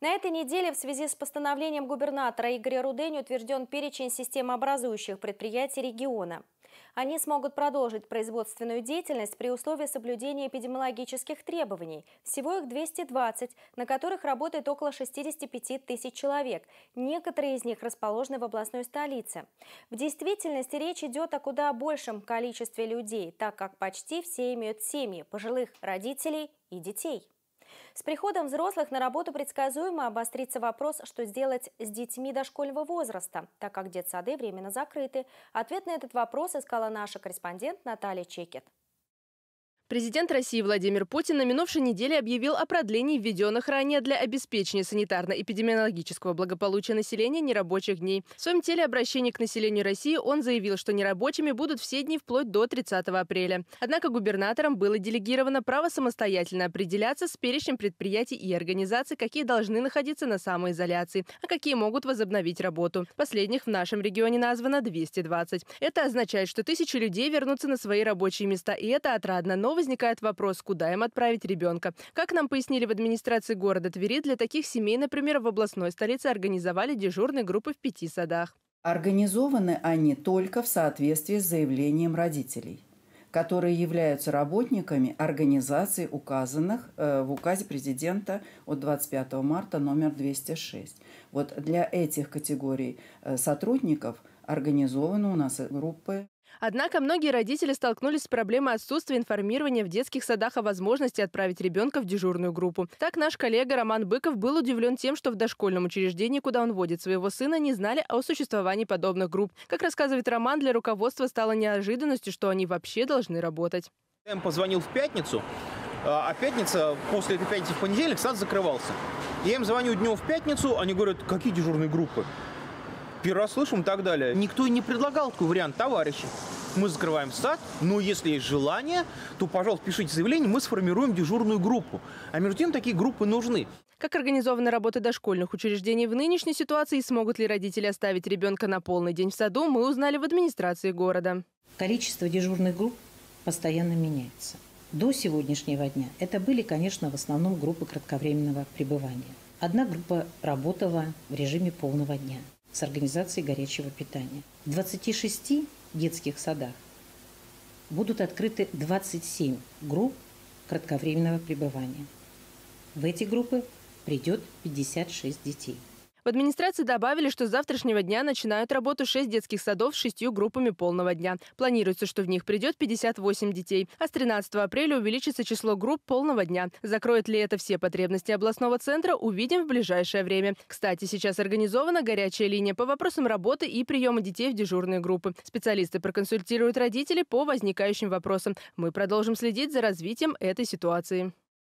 На этой неделе в связи с постановлением губернатора Игоря Рудени утвержден перечень системообразующих предприятий региона. Они смогут продолжить производственную деятельность при условии соблюдения эпидемиологических требований. Всего их 220, на которых работает около 65 тысяч человек. Некоторые из них расположены в областной столице. В действительности речь идет о куда большем количестве людей, так как почти все имеют семьи, пожилых родителей и детей. С приходом взрослых на работу предсказуемо обострится вопрос, что сделать с детьми дошкольного возраста, так как детсады временно закрыты. Ответ на этот вопрос искала наша корреспондент Наталья Чекет. Президент России Владимир Путин на минувшей неделе объявил о продлении введенных ранее для обеспечения санитарно-эпидемиологического благополучия населения нерабочих дней. В своем телеобращении к населению России он заявил, что нерабочими будут все дни вплоть до 30 апреля. Однако губернаторам было делегировано право самостоятельно определяться с перечнем предприятий и организаций, какие должны находиться на самоизоляции, а какие могут возобновить работу. Последних в нашем регионе названо 220. Это означает, что тысячи людей вернутся на свои рабочие места, и это отрадно. Новость возникает вопрос, куда им отправить ребенка. Как нам пояснили в администрации города Твери, для таких семей, например, в областной столице организовали дежурные группы в пяти садах. Организованы они только в соответствии с заявлением родителей которые являются работниками организаций, указанных э, в указе президента от 25 марта номер 206. Вот для этих категорий э, сотрудников организованы у нас э, группы. Однако многие родители столкнулись с проблемой отсутствия информирования в детских садах о возможности отправить ребенка в дежурную группу. Так наш коллега Роман Быков был удивлен тем, что в дошкольном учреждении, куда он водит своего сына, не знали о существовании подобных групп. Как рассказывает Роман, для руководства стало неожиданностью, что они вообще должны работать. Я им позвонил в пятницу, а, а пятница, после этой пятницы в понедельник сад закрывался. Я им звоню днем в пятницу, они говорят, какие дежурные группы? первый раз слышим и так далее. Никто и не предлагал такой вариант, товарищи. Мы закрываем сад, но если есть желание, то, пожалуйста, пишите заявление, мы сформируем дежурную группу. А между тем такие группы нужны. Как организована работа дошкольных учреждений в нынешней ситуации и смогут ли родители оставить ребенка на полный день в саду, мы узнали в администрации города. Количество дежурных групп постоянно меняется. До сегодняшнего дня это были, конечно, в основном группы кратковременного пребывания. Одна группа работала в режиме полного дня с организацией горячего питания. В 26 детских садах будут открыты 27 групп кратковременного пребывания. В эти группы придет 56 детей администрации добавили, что с завтрашнего дня начинают работу 6 детских садов с 6 группами полного дня. Планируется, что в них придет 58 детей. А с 13 апреля увеличится число групп полного дня. Закроет ли это все потребности областного центра, увидим в ближайшее время. Кстати, сейчас организована горячая линия по вопросам работы и приема детей в дежурные группы. Специалисты проконсультируют родителей по возникающим вопросам. Мы продолжим следить за развитием этой ситуации.